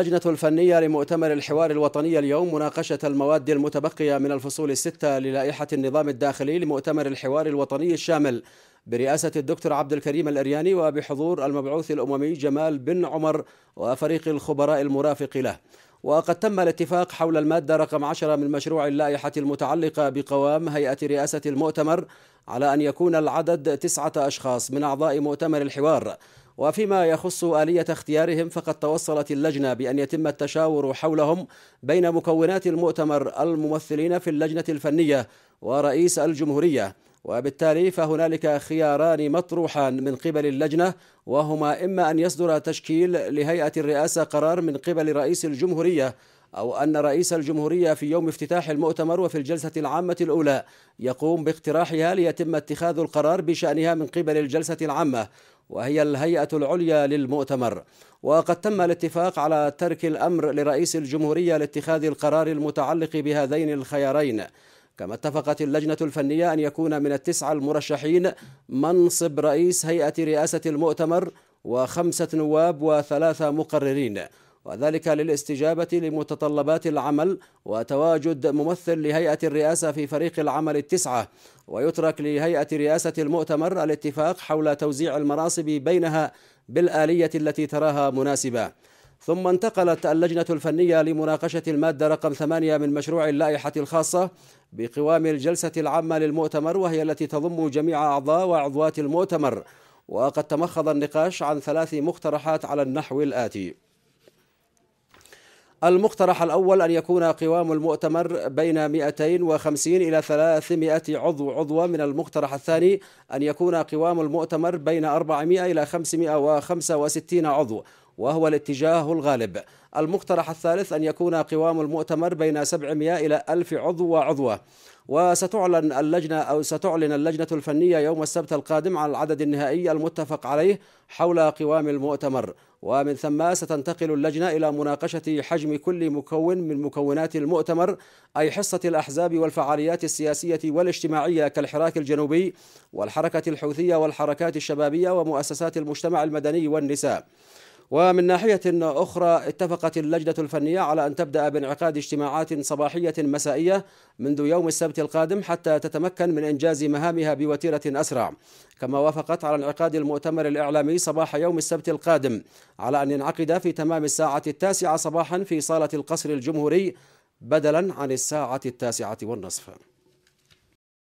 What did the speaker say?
اللجنة الفنية لمؤتمر الحوار الوطني اليوم مناقشة المواد المتبقية من الفصول الستة للائحة النظام الداخلي لمؤتمر الحوار الوطني الشامل برئاسة الدكتور عبد الكريم الأرياني وبحضور المبعوث الأممي جمال بن عمر وفريق الخبراء المرافق له وقد تم الاتفاق حول المادة رقم 10 من مشروع اللائحة المتعلقة بقوام هيئة رئاسة المؤتمر على أن يكون العدد تسعة أشخاص من أعضاء مؤتمر الحوار وفيما يخص آلية اختيارهم فقد توصلت اللجنة بأن يتم التشاور حولهم بين مكونات المؤتمر الممثلين في اللجنة الفنية ورئيس الجمهورية وبالتالي فهنالك خياران مطروحان من قبل اللجنه وهما اما ان يصدر تشكيل لهيئه الرئاسه قرار من قبل رئيس الجمهوريه أو أن رئيس الجمهورية في يوم افتتاح المؤتمر وفي الجلسة العامة الأولى يقوم باقتراحها ليتم اتخاذ القرار بشأنها من قبل الجلسة العامة وهي الهيئة العليا للمؤتمر وقد تم الاتفاق على ترك الأمر لرئيس الجمهورية لاتخاذ القرار المتعلق بهذين الخيارين كما اتفقت اللجنة الفنية أن يكون من التسعة المرشحين منصب رئيس هيئة رئاسة المؤتمر وخمسة نواب وثلاثة مقررين وذلك للاستجابة لمتطلبات العمل وتواجد ممثل لهيئة الرئاسة في فريق العمل التسعة ويترك لهيئة رئاسة المؤتمر الاتفاق حول توزيع المناصب بينها بالآلية التي تراها مناسبة ثم انتقلت اللجنة الفنية لمناقشة المادة رقم ثمانية من مشروع اللائحة الخاصة بقوام الجلسة العامة للمؤتمر وهي التي تضم جميع أعضاء وعضوات المؤتمر وقد تمخض النقاش عن ثلاث مقترحات على النحو الآتي المقترح الأول أن يكون قوام المؤتمر بين 250 إلى 300 عضو عضوا من المقترح الثاني أن يكون قوام المؤتمر بين 400 إلى 565 عضو وهو الاتجاه الغالب المقترح الثالث أن يكون قوام المؤتمر بين 700 إلى 1000 عضو وعضوة وستعلن اللجنة أو ستعلن اللجنة الفنية يوم السبت القادم عن العدد النهائي المتفق عليه حول قوام المؤتمر ومن ثم ستنتقل اللجنة إلى مناقشة حجم كل مكون من مكونات المؤتمر أي حصة الأحزاب والفعاليات السياسية والاجتماعية كالحراك الجنوبي والحركة الحوثية والحركات الشبابية ومؤسسات المجتمع المدني والنساء ومن ناحية أخرى اتفقت اللجنة الفنية على أن تبدأ بانعقاد اجتماعات صباحية مسائية منذ يوم السبت القادم حتى تتمكن من إنجاز مهامها بوتيرة أسرع كما وافقت على انعقاد المؤتمر الإعلامي صباح يوم السبت القادم على أن ينعقد في تمام الساعة التاسعة صباحا في صالة القصر الجمهوري بدلا عن الساعة التاسعة والنصف